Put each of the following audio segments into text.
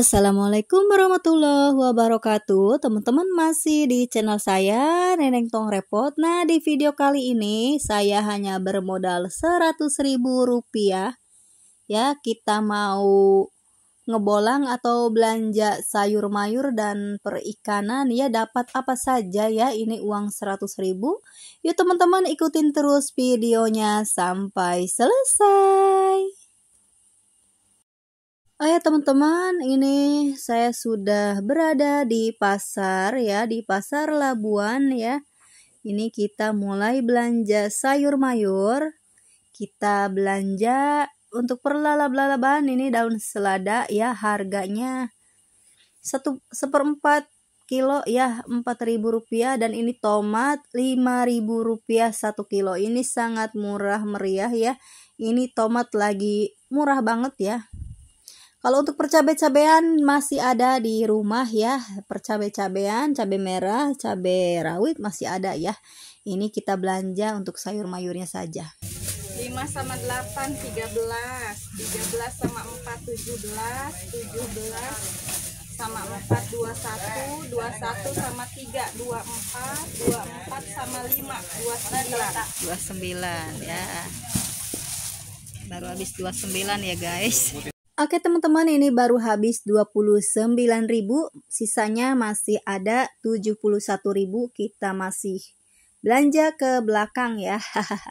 Assalamualaikum warahmatullahi wabarakatuh Teman-teman masih di channel saya Neneng Tong Repot Nah di video kali ini saya hanya bermodal 100 ribu rupiah Ya kita mau ngebolang atau belanja sayur mayur dan perikanan ya dapat apa saja ya ini uang 100 ribu Yuk teman-teman ikutin terus videonya sampai selesai Oh ya teman-teman, ini saya sudah berada di pasar ya, di pasar Labuan ya. Ini kita mulai belanja sayur mayur. Kita belanja untuk perlalap-lalapan ini daun selada ya harganya satu seperempat kilo ya empat ribu rupiah dan ini tomat lima ribu rupiah satu kilo ini sangat murah meriah ya ini tomat lagi murah banget ya kalau untuk percabai-cabean masih ada di rumah ya, percabai-cabean, cabai merah, cabai rawit masih ada ya. Ini kita belanja untuk sayur mayurnya saja. 5 sama 8 13, 13 sama 4 17, 17 sama 4 21, 21 sama 3 24, 24 sama 5 29. 29 ya. Baru habis 29 ya guys. Oke teman-teman ini baru habis 29.000 sisanya masih ada 71.000 kita masih belanja ke belakang ya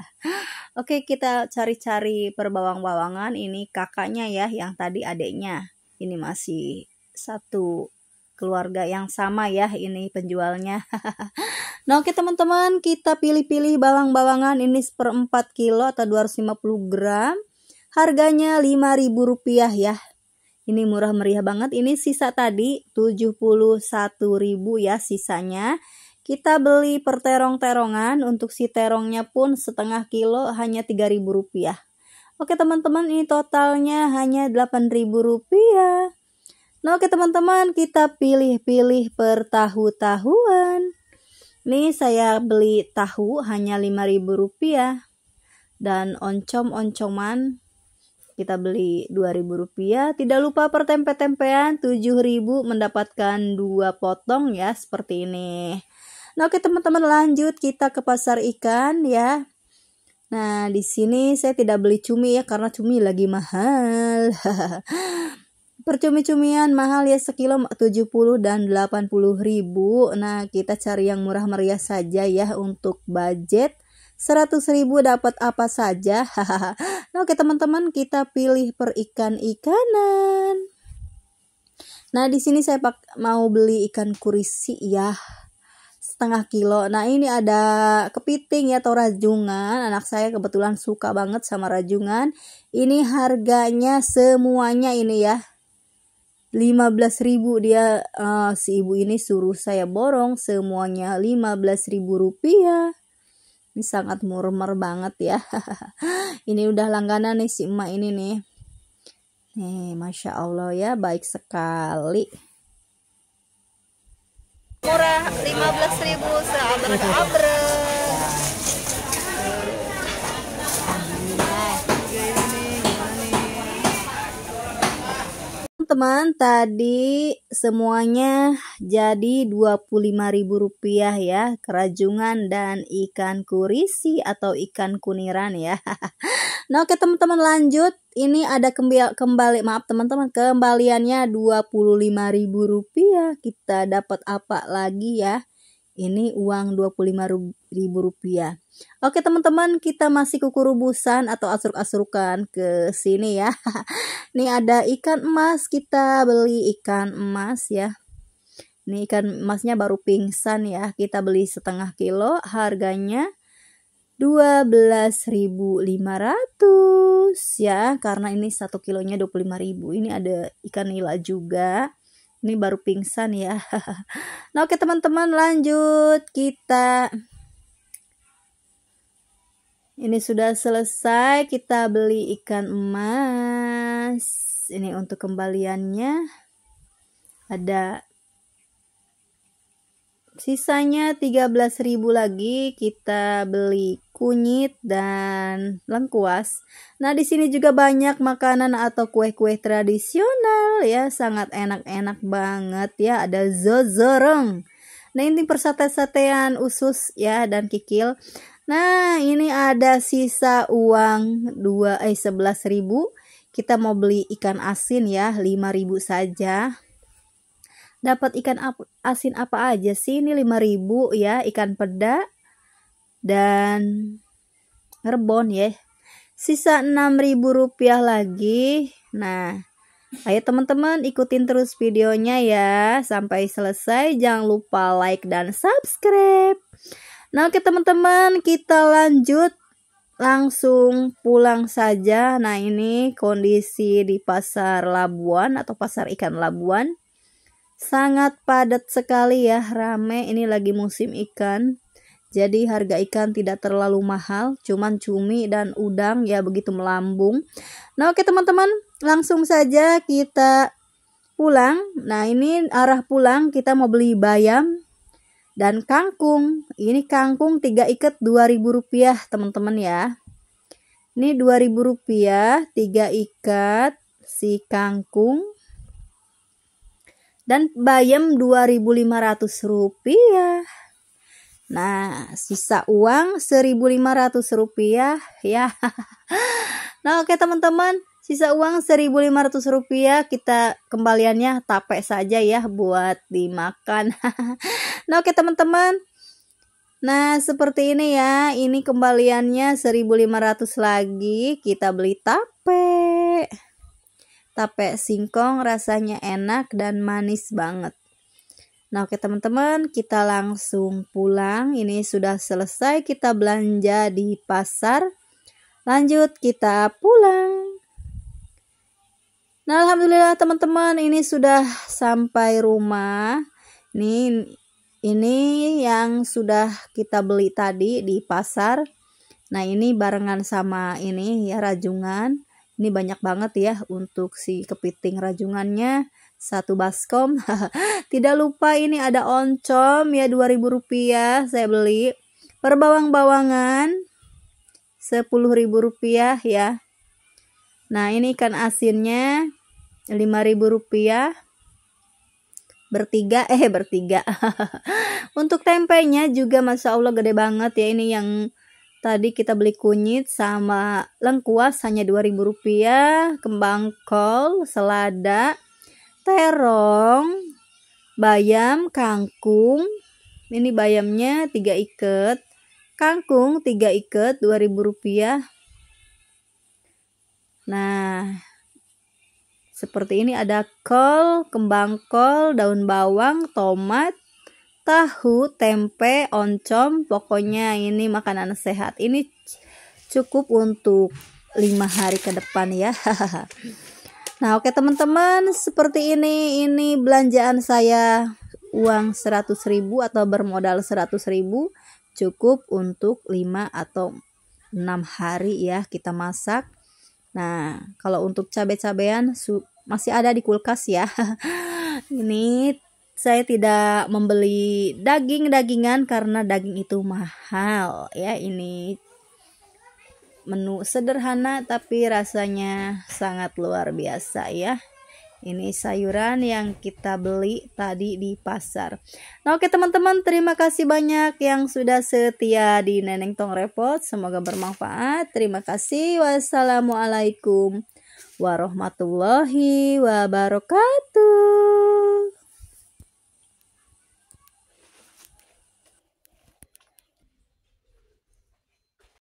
Oke kita cari-cari perbawang-bawangan ini kakaknya ya yang tadi adeknya ini masih satu keluarga yang sama ya ini penjualnya Nah oke teman-teman kita pilih-pilih bawang-bawangan ini seperempat kilo atau 250 gram Harganya Rp5.000 ya. Ini murah meriah banget. Ini sisa tadi 71.000 ya sisanya. Kita beli per terong-terongan. Untuk si terongnya pun setengah kilo hanya Rp3.000. Oke teman-teman ini totalnya hanya Rp8.000. Nah oke teman-teman kita pilih-pilih per tahu-tahuan. Ini saya beli tahu hanya Rp5.000 dan oncom-oncoman kita beli 2000 rupiah. Tidak lupa per tempe-tempean 7000 mendapatkan dua potong ya seperti ini. Nah, oke teman-teman lanjut kita ke pasar ikan ya. Nah, di sini saya tidak beli cumi ya karena cumi lagi mahal. Percumi-cumian mahal ya sekilo 70 dan 80 ribu. Nah, kita cari yang murah meriah saja ya untuk budget Seratus ribu dapat apa saja? Hahaha. Nah, oke teman-teman, kita pilih per ikan ikanan Nah, di sini saya pak mau beli ikan kurisi ya setengah kilo. Nah ini ada kepiting ya atau rajungan. Anak saya kebetulan suka banget sama rajungan. Ini harganya semuanya ini ya. 15.000 dia uh, si ibu ini suruh saya borong semuanya 15.000 rupiah ini sangat murmer banget ya ini udah langganan nih si emak ini nih nih masya allah ya baik sekali murah 15.000 seabrek-abrek teman-teman tadi semuanya jadi Rp25.000 ya kerajungan dan ikan kurisi atau ikan kuniran ya. nah oke teman-teman lanjut ini ada kembali, maaf teman-teman kembaliannya Rp25.000 kita dapat apa lagi ya. Ini uang Rp25.000. Oke teman-teman, kita masih kuku atau asruk-asrukan ke sini ya. Nih ada ikan emas, kita beli ikan emas ya. Ini ikan emasnya baru pingsan ya. Kita beli setengah kilo, harganya 12.500 ya karena ini satu kilonya 25.000. Ini ada ikan nila juga ini baru pingsan ya nah oke teman-teman lanjut kita ini sudah selesai kita beli ikan emas ini untuk kembaliannya ada Sisanya 13.000 lagi kita beli kunyit dan lengkuas. Nah, di sini juga banyak makanan atau kue-kue tradisional ya, sangat enak-enak banget ya. Ada zozoreng. Nah, ini persate-satean usus ya dan kikil. Nah, ini ada sisa uang 2 eh 11.000. Kita mau beli ikan asin ya, 5.000 saja dapat ikan asin apa aja sih? Ini 5000 ya, ikan peda dan rebon ya. Sisa 6000 rupiah lagi. Nah, ayo teman-teman ikutin terus videonya ya sampai selesai. Jangan lupa like dan subscribe. Nah, oke teman-teman, kita lanjut langsung pulang saja. Nah, ini kondisi di pasar Labuan atau pasar ikan Labuan sangat padat sekali ya rame ini lagi musim ikan jadi harga ikan tidak terlalu mahal cuman cumi dan udang ya begitu melambung nah oke teman-teman langsung saja kita pulang nah ini arah pulang kita mau beli bayam dan kangkung ini kangkung 3 ikat 2000 rupiah teman-teman ya ini 2000 rupiah 3 ikat si kangkung dan bayam 2.500 rupiah. Nah, sisa uang 1.500 rupiah ya. Nah, oke teman-teman, sisa uang 1.500 rupiah kita kembaliannya tape saja ya buat dimakan. nah, oke teman-teman. Nah, seperti ini ya. Ini kembaliannya 1.500 lagi kita beli tape tape singkong rasanya enak dan manis banget. Nah oke teman-teman kita langsung pulang. Ini sudah selesai kita belanja di pasar. Lanjut kita pulang. Nah alhamdulillah teman-teman ini sudah sampai rumah. Ini ini yang sudah kita beli tadi di pasar. Nah ini barengan sama ini ya rajungan. Ini banyak banget ya untuk si kepiting rajungannya. Satu baskom. Tidak lupa ini ada oncom ya 2000 rupiah saya beli. Per bawang-bawangan 10.000 rupiah ya. Nah ini ikan asinnya 5.000 rupiah bertiga eh bertiga untuk tempenya juga masya allah gede banget ya ini yang Tadi kita beli kunyit sama lengkuas hanya 2000 rupiah, kembang kol, selada, terong, bayam, kangkung. Ini bayamnya 3 ikat, kangkung 3 ikat 2000 rupiah. Nah, seperti ini ada kol, kembang kol, daun bawang, tomat, tahu, tempe, oncom, pokoknya ini makanan sehat. Ini cukup untuk lima hari ke depan ya. nah, oke teman-teman, seperti ini ini belanjaan saya uang ribu atau bermodal ribu cukup untuk 5 atau 6 hari ya kita masak. Nah, kalau untuk cabai-cabean masih ada di kulkas ya. ini saya tidak membeli daging-dagingan karena daging itu mahal ya ini menu sederhana tapi rasanya sangat luar biasa ya ini sayuran yang kita beli tadi di pasar nah oke teman-teman terima kasih banyak yang sudah setia di Neneng Tong Repot semoga bermanfaat terima kasih wassalamualaikum warahmatullahi wabarakatuh